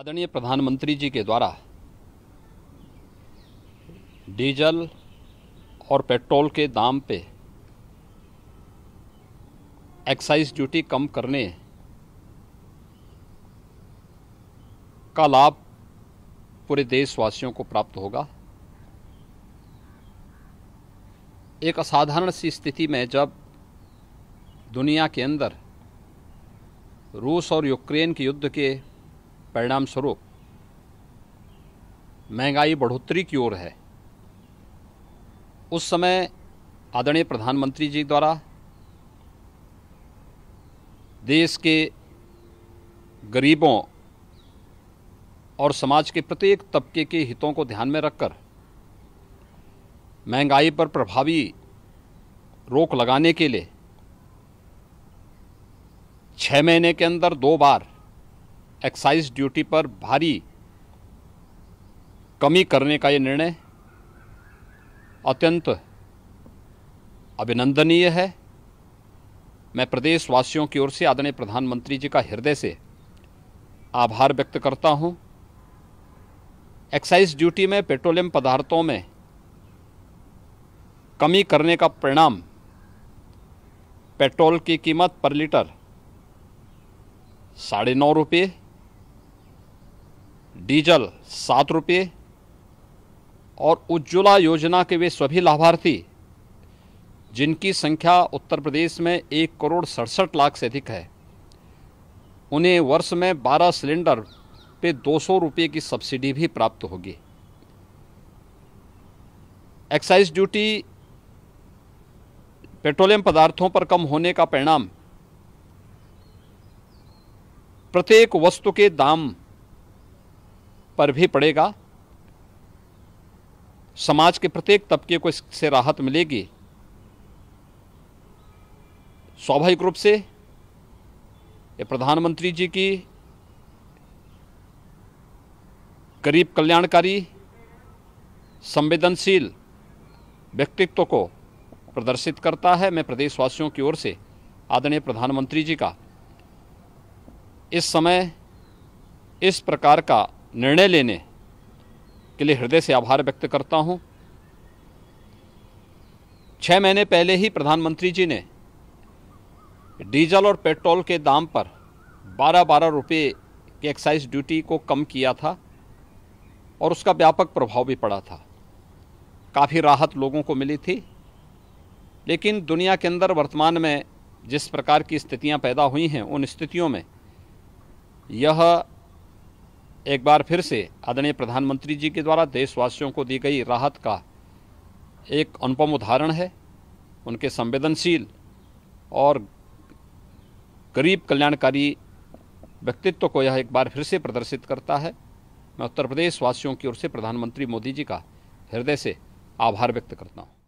आदरणीय प्रधानमंत्री जी के द्वारा डीजल और पेट्रोल के दाम पे एक्साइज ड्यूटी कम करने का लाभ पूरे देशवासियों को प्राप्त होगा एक असाधारण सी स्थिति में जब दुनिया के अंदर रूस और यूक्रेन के युद्ध के परिणाम स्वरूप महंगाई बढ़ोतरी की ओर है उस समय आदरणीय प्रधानमंत्री जी द्वारा देश के गरीबों और समाज के प्रत्येक तबके के हितों को ध्यान में रखकर महंगाई पर प्रभावी रोक लगाने के लिए छः महीने के अंदर दो बार एक्साइज ड्यूटी पर भारी कमी करने का ये निर्णय अत्यंत अभिनंदनीय है मैं प्रदेशवासियों की ओर से आदरणीय प्रधानमंत्री जी का हृदय से आभार व्यक्त करता हूँ एक्साइज ड्यूटी में पेट्रोलियम पदार्थों में कमी करने का परिणाम पेट्रोल की कीमत पर लीटर साढ़े नौ रुपये डीजल सात रुपये और उज्ज्वला योजना के वे सभी लाभार्थी जिनकी संख्या उत्तर प्रदेश में एक करोड़ सड़सठ लाख से अधिक है उन्हें वर्ष में बारह सिलेंडर पे दो सौ रुपये की सब्सिडी भी प्राप्त होगी एक्साइज ड्यूटी पेट्रोलियम पदार्थों पर कम होने का परिणाम प्रत्येक वस्तु के दाम पर भी पड़ेगा समाज के प्रत्येक तबके को इससे राहत मिलेगी स्वाभाविक रूप से ये प्रधानमंत्री जी की गरीब कल्याणकारी संवेदनशील व्यक्तित्व को प्रदर्शित करता है मैं प्रदेशवासियों की ओर से आदरणीय प्रधानमंत्री जी का इस समय इस प्रकार का निर्णय लेने के लिए हृदय से आभार व्यक्त करता हूं छः महीने पहले ही प्रधानमंत्री जी ने डीजल और पेट्रोल के दाम पर बारह बारह रुपये की एक्साइज ड्यूटी को कम किया था और उसका व्यापक प्रभाव भी पड़ा था काफ़ी राहत लोगों को मिली थी लेकिन दुनिया के अंदर वर्तमान में जिस प्रकार की स्थितियां पैदा हुई हैं उन स्थितियों में यह एक बार फिर से आदरणीय प्रधानमंत्री जी के द्वारा देशवासियों को दी गई राहत का एक अनुपम उदाहरण है उनके संवेदनशील और गरीब कल्याणकारी व्यक्तित्व को यह एक बार फिर से प्रदर्शित करता है मैं उत्तर प्रदेश वासियों की ओर से प्रधानमंत्री मोदी जी का हृदय से आभार व्यक्त करता हूँ